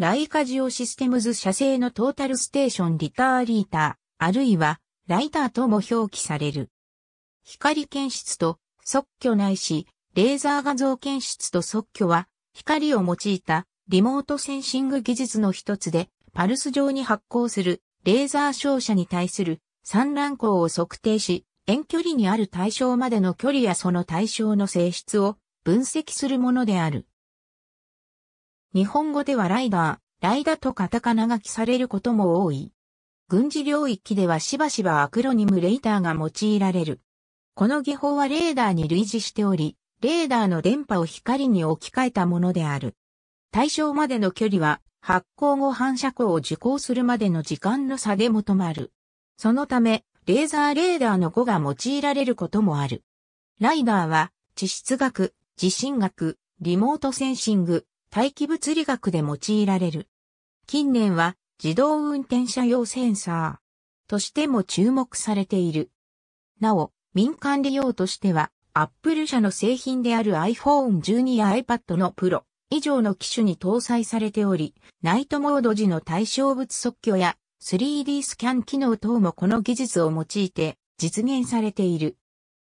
ライカジオシステムズ社製のトータルステーションリターリーター、あるいはライターとも表記される。光検出と即挙ないし、レーザー画像検出と即挙は光を用いたリモートセンシング技術の一つでパルス上に発光するレーザー照射に対する散乱光を測定し、遠距離にある対象までの距離やその対象の性質を分析するものである。日本語ではライダー、ライダーとカタカナ書きされることも多い。軍事領域ではしばしばアクロニムレイダーが用いられる。この技法はレーダーに類似しており、レーダーの電波を光に置き換えたものである。対象までの距離は発光後反射光を受光するまでの時間の差で求まる。そのため、レーザーレーダーの語が用いられることもある。ライダーは、地質学、地震学、リモートセンシング、大気物理学で用いられる。近年は自動運転車用センサーとしても注目されている。なお、民間利用としては、アップル社の製品である iPhone 12や iPad の Pro 以上の機種に搭載されており、ナイトモード時の対象物即挙や 3D スキャン機能等もこの技術を用いて実現されている。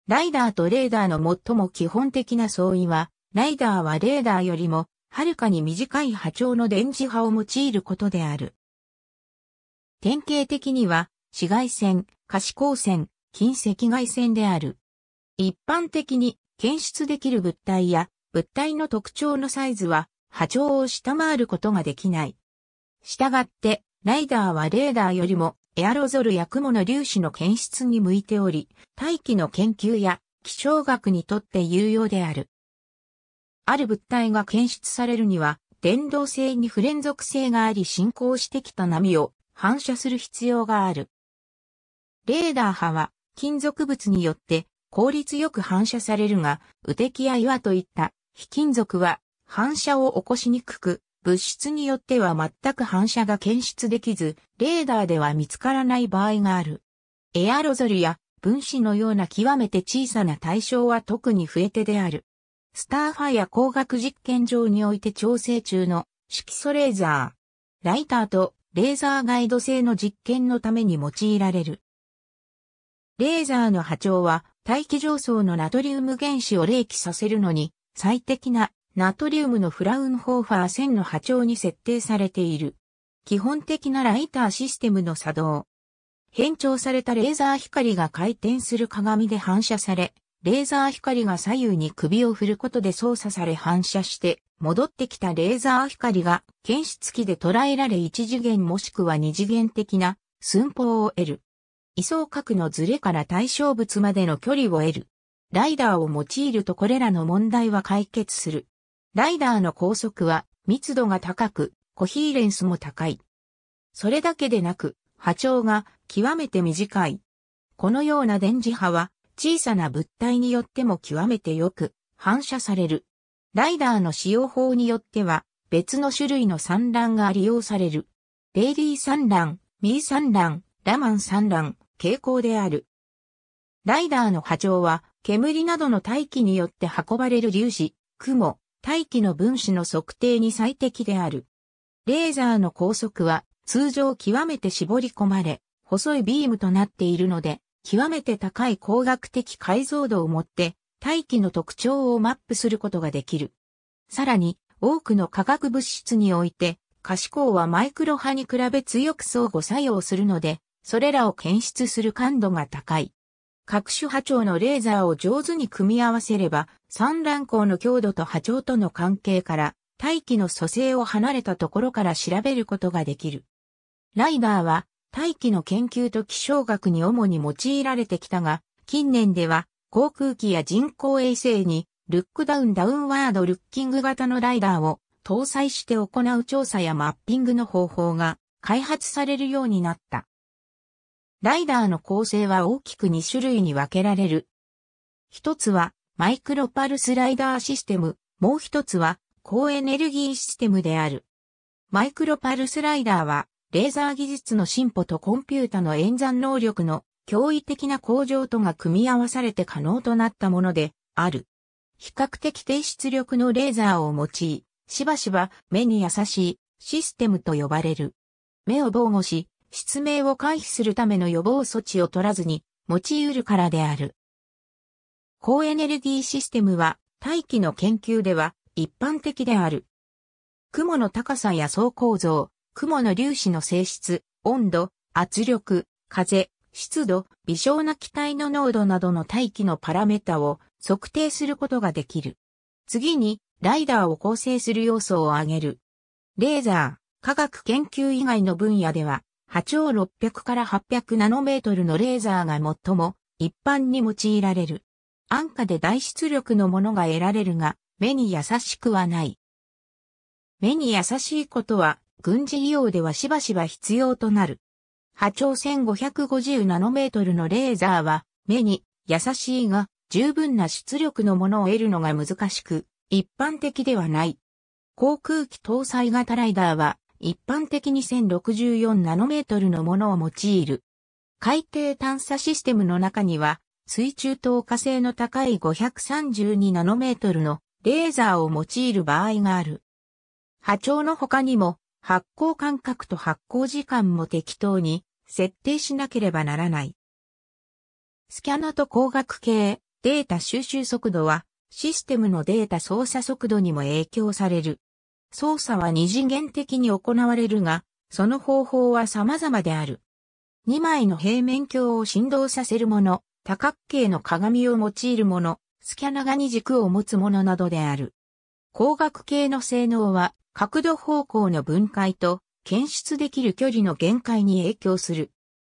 ライダーとレーダーの最も基本的な相違は、ライダーはレーダーよりもはるかに短い波長の電磁波を用いることである。典型的には、紫外線、可視光線、近赤外線である。一般的に検出できる物体や物体の特徴のサイズは波長を下回ることができない。したがって、ライダーはレーダーよりもエアロゾルや雲の粒子の検出に向いており、大気の研究や気象学にとって有用である。ある物体が検出されるには、電動性に不連続性があり進行してきた波を反射する必要がある。レーダー波は金属物によって効率よく反射されるが、雨滴や岩といった非金属は反射を起こしにくく、物質によっては全く反射が検出できず、レーダーでは見つからない場合がある。エアロゾルや分子のような極めて小さな対象は特に増えてである。スターファイア光学実験場において調整中の色素レーザー、ライターとレーザーガイド製の実験のために用いられる。レーザーの波長は大気上層のナトリウム原子を冷気させるのに最適なナトリウムのフラウンホーファー1000の波長に設定されている。基本的なライターシステムの作動。変調されたレーザー光が回転する鏡で反射され、レーザー光が左右に首を振ることで操作され反射して、戻ってきたレーザー光が検出器で捉えられ一次元もしくは二次元的な寸法を得る。位相角のズレから対象物までの距離を得る。ライダーを用いるとこれらの問題は解決する。ライダーの高速は密度が高く、コヒーレンスも高い。それだけでなく、波長が極めて短い。このような電磁波は小さな物体によっても極めてよく反射される。ライダーの使用法によっては別の種類の産卵が利用される。レイリー産卵、ミー産卵、ラマン産卵、傾向である。ライダーの波長は煙などの大気によって運ばれる粒子、雲、大気の分子の測定に最適である。レーザーの高速は通常極めて絞り込まれ、細いビームとなっているので、極めて高い光学的解像度をもって、大気の特徴をマップすることができる。さらに、多くの化学物質において、可視光はマイクロ波に比べ強く相互作用するので、それらを検出する感度が高い。各種波長のレーザーを上手に組み合わせれば、散乱光の強度と波長との関係から、大気の蘇生を離れたところから調べることができる。ライダーは、大気の研究と気象学に主に用いられてきたが、近年では航空機や人工衛星にルックダウンダウンワードルッキング型のライダーを搭載して行う調査やマッピングの方法が開発されるようになった。ライダーの構成は大きく2種類に分けられる。一つはマイクロパルスライダーシステム、もう一つは高エネルギーシステムである。マイクロパルスライダーはレーザー技術の進歩とコンピュータの演算能力の驚異的な向上とが組み合わされて可能となったものである。比較的低出力のレーザーを用い、しばしば目に優しいシステムと呼ばれる。目を防護し、失明を回避するための予防措置を取らずに用い得るからである。高エネルギーシステムは大気の研究では一般的である。雲の高さや層構造、雲の粒子の性質、温度、圧力、風、湿度、微小な気体の濃度などの大気のパラメータを測定することができる。次に、ライダーを構成する要素を挙げる。レーザー、科学研究以外の分野では、波長600から800ナノメートルのレーザーが最も一般に用いられる。安価で大出力のものが得られるが、目に優しくはない。目に優しいことは、軍事利用ではしばしば必要となる。波長1550ナノメートルのレーザーは目に優しいが十分な出力のものを得るのが難しく一般的ではない。航空機搭載型ライダーは一般的に1064ナノメートルのものを用いる。海底探査システムの中には水中透過性の高い532ナノメートルのレーザーを用いる場合がある。波長の他にも発行間隔と発行時間も適当に設定しなければならない。スキャナと光学系データ収集速度はシステムのデータ操作速度にも影響される。操作は二次元的に行われるが、その方法は様々である。2枚の平面鏡を振動させるもの、多角形の鏡を用いるもの、スキャナが2軸を持つものなどである。光学系の性能は角度方向の分解と検出できる距離の限界に影響する。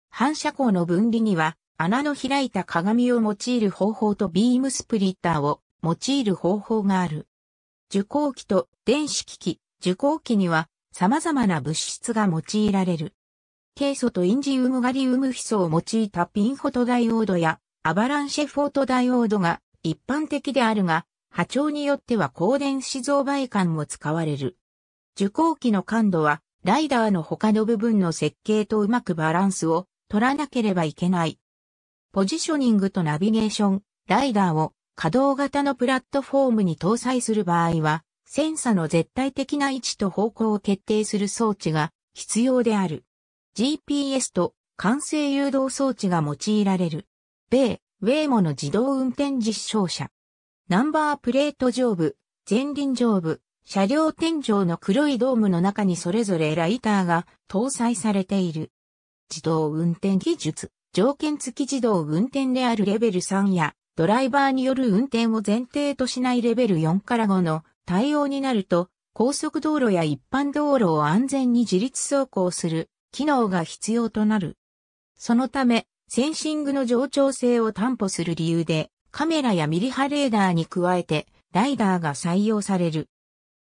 反射光の分離には穴の開いた鏡を用いる方法とビームスプリッターを用いる方法がある。受光器と電子機器、受光器には様々な物質が用いられる。ケイ素とインジウムガリウムヒ素を用いたピンフォトダイオードやアバランシェフォトダイオードが一般的であるが、波長によっては光電子増倍感も使われる。受光器の感度は、ライダーの他の部分の設計とうまくバランスを取らなければいけない。ポジショニングとナビゲーション、ライダーを稼働型のプラットフォームに搭載する場合は、センサの絶対的な位置と方向を決定する装置が必要である。GPS と完成誘導装置が用いられる。米、ウェイモの自動運転実証車。ナンバープレート上部、前輪上部、車両天井の黒いドームの中にそれぞれライターが搭載されている。自動運転技術、条件付き自動運転であるレベル3や、ドライバーによる運転を前提としないレベル4から5の対応になると、高速道路や一般道路を安全に自立走行する機能が必要となる。そのため、センシングの冗長性を担保する理由で、カメラやミリ波レーダーに加えて、ライダーが採用される。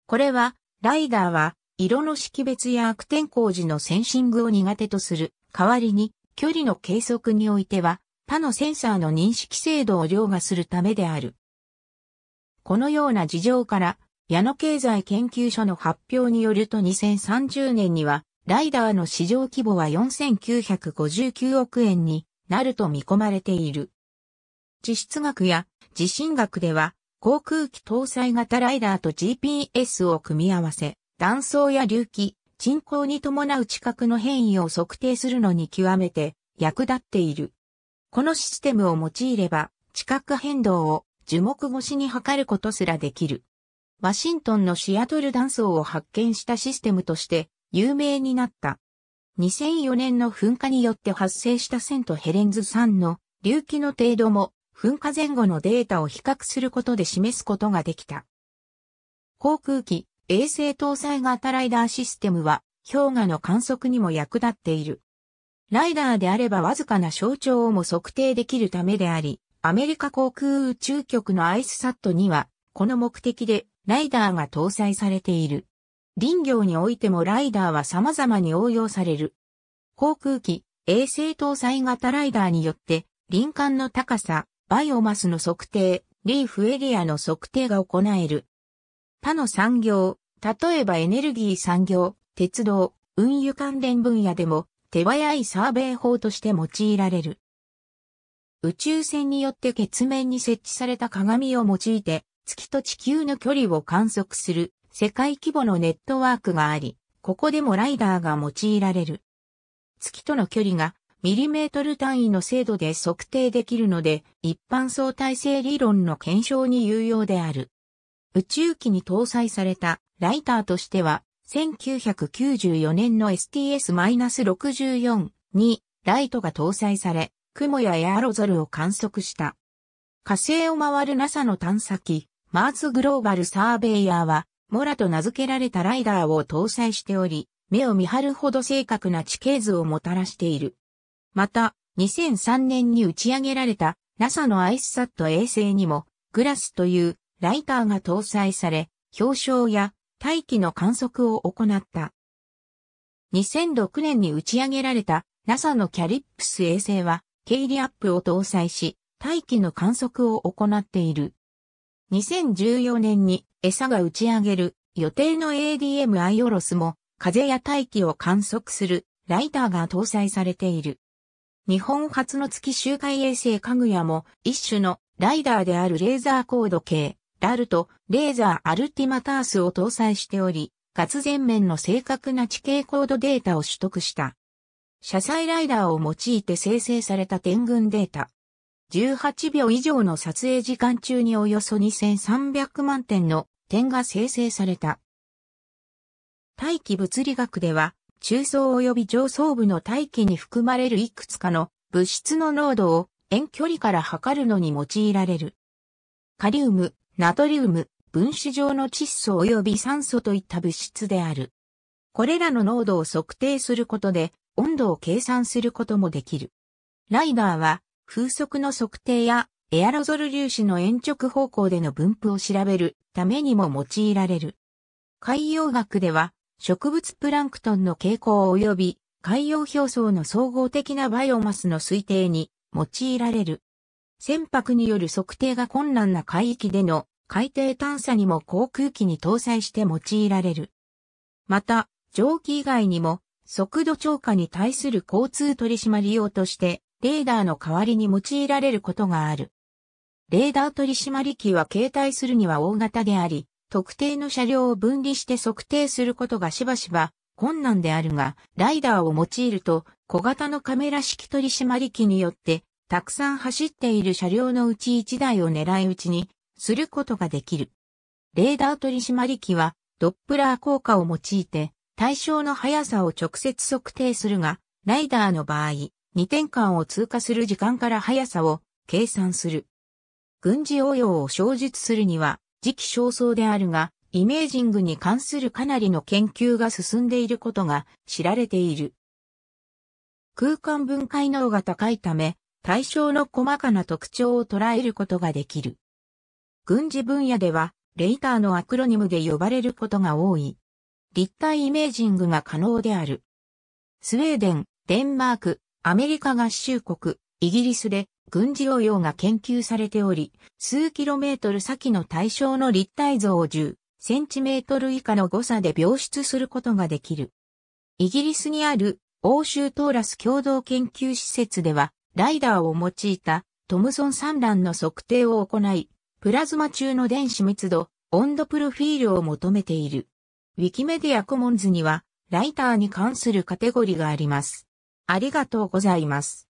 これは、ライダーは、色の識別や悪天候時のセンシングを苦手とする。代わりに、距離の計測においては、他のセンサーの認識精度を凌駕するためである。このような事情から、矢野経済研究所の発表によると2030年には、ライダーの市場規模は4959億円になると見込まれている。地質学や地震学では、航空機搭載型ライダーと GPS を組み合わせ、断層や隆起、沈降に伴う地殻の変異を測定するのに極めて役立っている。このシステムを用いれば、地殻変動を樹木越しに測ることすらできる。ワシントンのシアトル断層を発見したシステムとして有名になった。2004年の噴火によって発生したセントヘレンズ山の隆起の程度も噴火前後のデータを比較することで示すことができた。航空機、衛星搭載型ライダーシステムは、氷河の観測にも役立っている。ライダーであればわずかな象徴をも測定できるためであり、アメリカ航空宇宙局のアイスサットには、この目的でライダーが搭載されている。林業においてもライダーは様々に応用される。航空機、衛星搭載型ライダーによって、林間の高さ、バイオマスの測定、リーフエリアの測定が行える。他の産業、例えばエネルギー産業、鉄道、運輸関連分野でも手早いサーベイ法として用いられる。宇宙船によって月面に設置された鏡を用いて月と地球の距離を観測する世界規模のネットワークがあり、ここでもライダーが用いられる。月との距離がミリメートル単位の精度で測定できるので、一般相対性理論の検証に有用である。宇宙機に搭載されたライターとしては、1994年の STS-64 にライトが搭載され、雲やエアロゾルを観測した。火星を回る NASA の探査機、マーズグローバルサーベイヤーは、モラと名付けられたライダーを搭載しており、目を見張るほど正確な地形図をもたらしている。また、2003年に打ち上げられた NASA のアイスサット衛星にもグラスというライターが搭載され、表彰や大気の観測を行った。2006年に打ち上げられた NASA のキャリップス衛星は、ケイリアップを搭載し、大気の観測を行っている。2014年に餌が打ち上げる予定の ADM アイオロスも風や大気を観測するライターが搭載されている。日本初の月周回衛星カグヤも一種のライダーであるレーザーコード系、ラルとレーザーアルティマタースを搭載しており、月前面の正確な地形コードデータを取得した。車載ライダーを用いて生成された点群データ。18秒以上の撮影時間中におよそ2300万点の点が生成された。大気物理学では、中層及び上層部の大気に含まれるいくつかの物質の濃度を遠距離から測るのに用いられる。カリウム、ナトリウム、分子状の窒素及び酸素といった物質である。これらの濃度を測定することで温度を計算することもできる。ライダーは風速の測定やエアロゾル粒子の延直方向での分布を調べるためにも用いられる。海洋学では植物プランクトンの傾向及び海洋表層の総合的なバイオマスの推定に用いられる。船舶による測定が困難な海域での海底探査にも航空機に搭載して用いられる。また、蒸気以外にも速度超過に対する交通取締用としてレーダーの代わりに用いられることがある。レーダー取締機は携帯するには大型であり、特定の車両を分離して測定することがしばしば困難であるが、ライダーを用いると小型のカメラ式取締り機によって、たくさん走っている車両のうち1台を狙い撃ちにすることができる。レーダー取締機はドップラー効果を用いて対象の速さを直接測定するが、ライダーの場合、2点間を通過する時間から速さを計算する。軍事応用を小述するには、時期尚早であるが、イメージングに関するかなりの研究が進んでいることが知られている。空間分解能が高いため、対象の細かな特徴を捉えることができる。軍事分野では、レイターのアクロニムで呼ばれることが多い。立体イメージングが可能である。スウェーデン、デンマーク、アメリカ合衆国、イギリスで軍事応用が研究されており、数キロメートル先の対象の立体像を10センチメートル以下の誤差で描出することができる。イギリスにある欧州トーラス共同研究施設では、ライダーを用いたトムソン産卵の測定を行い、プラズマ中の電子密度、温度プロフィールを求めている。ウィキメディアコモンズには、ライターに関するカテゴリがあります。ありがとうございます。